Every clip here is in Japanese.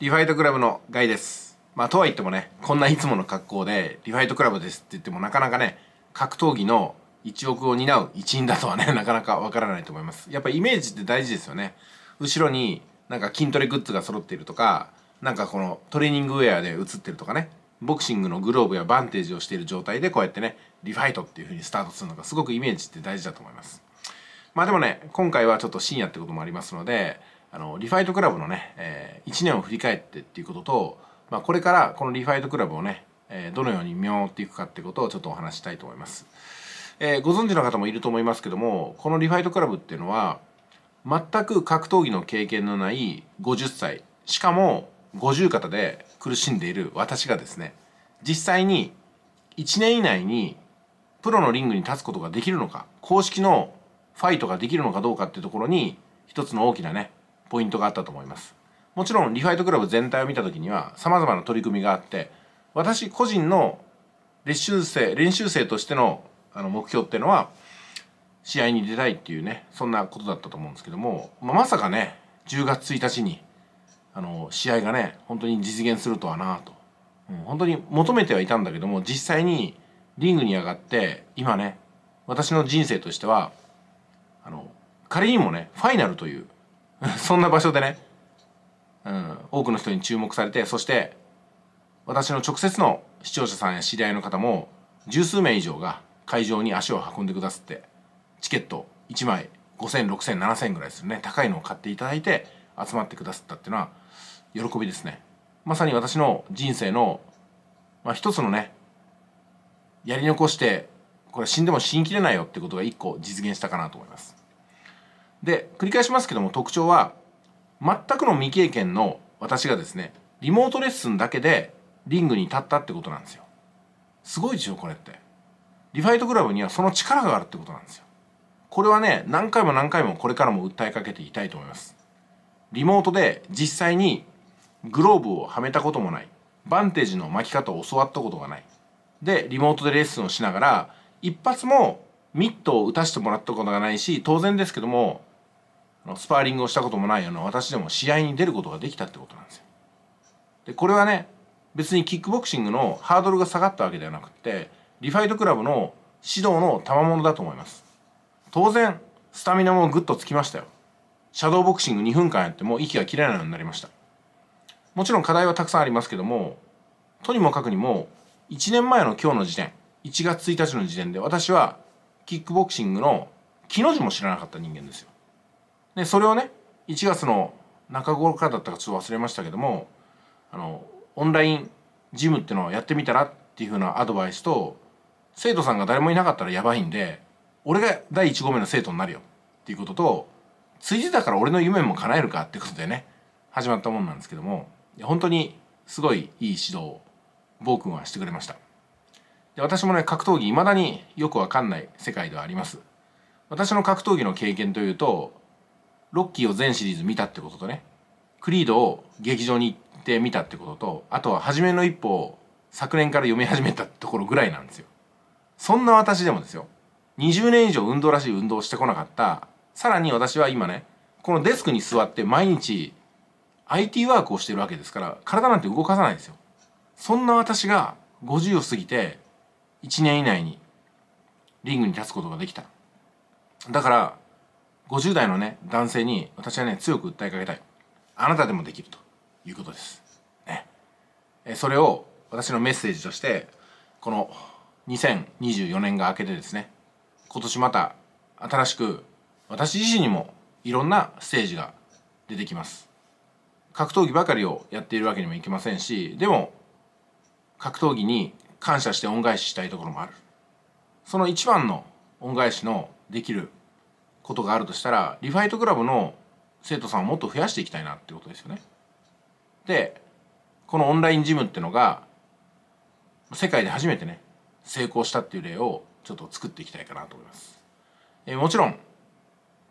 リファイトクラブのガイです。まあ、とは言ってもね、こんないつもの格好で、リファイトクラブですって言っても、なかなかね、格闘技の1億を担う一員だとはね、なかなかわからないと思います。やっぱイメージって大事ですよね。後ろになんか筋トレグッズが揃っているとか、なんかこのトレーニングウェアで写ってるとかね、ボクシングのグローブやバンテージをしている状態でこうやってね、リファイトっていう風にスタートするのがすごくイメージって大事だと思います。まあでもね、今回はちょっと深夜ってこともありますので、あのリファイトクラブのね、えー、1年を振り返ってっていうことと、まあ、これからこのリファイトクラブをね、えー、どのように見守っていくかってことをちょっとお話したいと思います、えー、ご存知の方もいると思いますけどもこのリファイトクラブっていうのは全く格闘技の経験のない50歳しかも50肩で苦しんでいる私がですね実際に1年以内にプロのリングに立つことができるのか公式のファイトができるのかどうかっていうところに一つの大きなねポイントがあったと思いますもちろんリファイトクラブ全体を見た時には様々な取り組みがあって私個人の練習生練習生としてのあの目標っていうのは試合に出たいっていうねそんなことだったと思うんですけども、まあ、まさかね10月1日にあの試合がね本当に実現するとはなと、うん、本当に求めてはいたんだけども実際にリングに上がって今ね私の人生としてはあの仮にもねファイナルという そんな場所でね、うん、多くの人に注目されて、そして、私の直接の視聴者さんや知り合いの方も、十数名以上が会場に足を運んでくださって、チケット1枚5000、6000、7000ぐらいするね、高いのを買っていただいて、集まってくださったっていうのは、喜びですね。まさに私の人生の、まあ、一つのね、やり残して、これ死んでも死にきれないよってことが一個実現したかなと思います。で繰り返しますけども特徴は全くの未経験の私がですねリモートレッスンだけでリングに立ったってことなんですよすごいでしょこれってリファイトクラブにはその力があるってことなんですよこれはね何回も何回もこれからも訴えかけていきたいと思いますリモートで実際にグローブをはめたこともないバンテージの巻き方を教わったことがないでリモートでレッスンをしながら一発もミットを打たせてもらったことがないし当然ですけどもスパーリングをしたこともないような私でも試合に出ることができたってことなんですよ。でこれはね別にキックボクシングのハードルが下がったわけではなくてリファイトクラブの指導の賜物だと思います当然スタミナもぐっとつきましたよシャドーボクシング2分間やっても息が切れないようになりましたもちろん課題はたくさんありますけどもとにもかくにも1年前の今日の時点1月1日の時点で私はキックボクシングの木の字も知らなかった人間ですよでそれをね1月の中頃からだったかちょっと忘れましたけどもあのオンラインジムっていうのをやってみたらっていうふうなアドバイスと生徒さんが誰もいなかったらやばいんで俺が第1号目の生徒になるよっていうこととついだから俺の夢も叶えるかってことでね始まったもんなんですけども本当にすごいいい指導を暴君はしてくれましたで私もね格闘技いまだによくわかんない世界ではあります私の格闘技の経験というとロッキーを全シリーズ見たってこととね、クリードを劇場に行って見たってことと、あとは初めの一歩を昨年から読み始めたところぐらいなんですよ。そんな私でもですよ、20年以上運動らしい運動をしてこなかった、さらに私は今ね、このデスクに座って毎日 IT ワークをしてるわけですから、体なんて動かさないんですよ。そんな私が50を過ぎて1年以内にリングに立つことができた。だから、50代のね、男性に私はね、強く訴えかけたい。あなたでもできるということです。ね。えそれを私のメッセージとして、この2024年が明けてですね、今年また新しく私自身にもいろんなステージが出てきます。格闘技ばかりをやっているわけにもいきませんし、でも格闘技に感謝して恩返ししたいところもある。その一番の恩返しのできることがあるとしたらリファイトクラブの生徒さんをもっと増やしていきたいなってことですよね。でこのオンラインジムってのが世界で初めてね成功したっていう例をちょっと作っていきたいかなと思います。えもちろん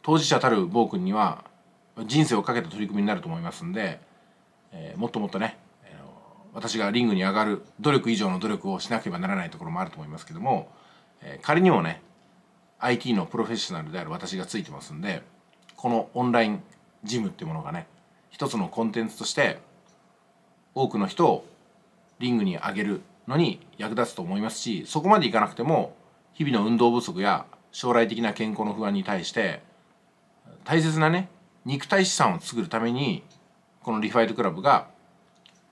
当事者たる暴君には人生をかけた取り組みになると思いますんで、えー、もっともっとね、えー、私がリングに上がる努力以上の努力をしなければならないところもあると思いますけども、えー、仮にもね IT のプロフェッショナルである私がついてますんでこのオンラインジムっていうものがね一つのコンテンツとして多くの人をリングに上げるのに役立つと思いますしそこまでいかなくても日々の運動不足や将来的な健康の不安に対して大切なね肉体資産を作るためにこのリファイトクラブが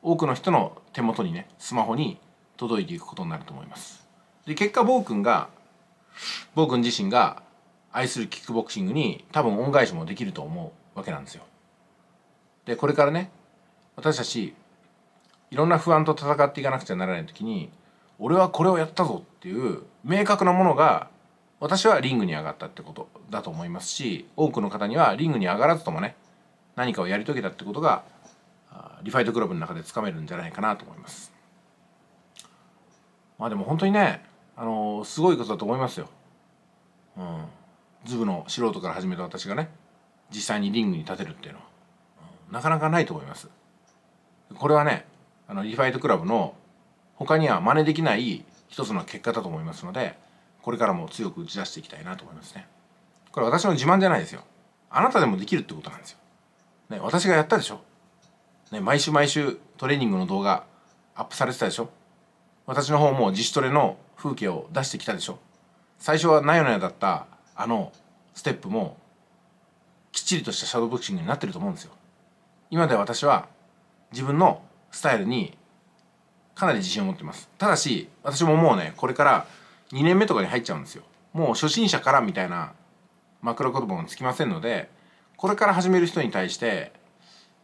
多くの人の手元にねスマホに届いていくことになると思います。で結果暴君が僕自身が愛するキックボクシングに多分恩返しもできると思うわけなんですよ。でこれからね私たちいろんな不安と戦っていかなくちゃならない時に俺はこれをやったぞっていう明確なものが私はリングに上がったってことだと思いますし多くの方にはリングに上がらずともね何かをやり遂げたってことがリファイトクラブの中でつかめるんじゃないかなと思います。まあでも本当にねあのすごいことだと思いますよ。うん、ズブの素人から始めた私がね実際にリングに立てるっていうのは、うん、なかなかないと思います。これはねあのリファイトクラブの他には真似できない一つの結果だと思いますのでこれからも強く打ち出していきたいなと思いますね。これ私の自慢じゃないですよ。あなたでもできるってことなんですよ。ね、私がやったでしょ。ね、毎週毎週トレーニングの動画アップされてたでしょ。私の方も自主トレの風景を出してきたでしょ最初はなよなよだったあのステップもきっちりとしたシャドーボクシングになってると思うんですよ今では私は自分のスタイルにかなり自信を持ってますただし私ももうねこれから2年目とかに入っちゃうんですよもう初心者からみたいな枕言葉もつきませんのでこれから始める人に対して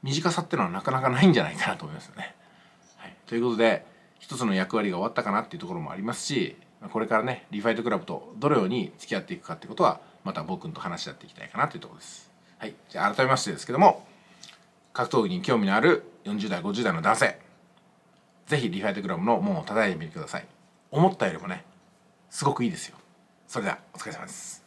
短さってのはなかなかないんじゃないかなと思いますよね、はい、ということで一つの役割が終わったかなっていうところもありますしこれからねリファイトクラブとどのように付き合っていくかってことはまた僕と話し合っていきたいかなというところです。はい、じゃあ改めましてですけども格闘技に興味のある40代50代の男性是非リファイトクラブの門を叩いてみてください思ったよりもねすごくいいですよそれではお疲れ様です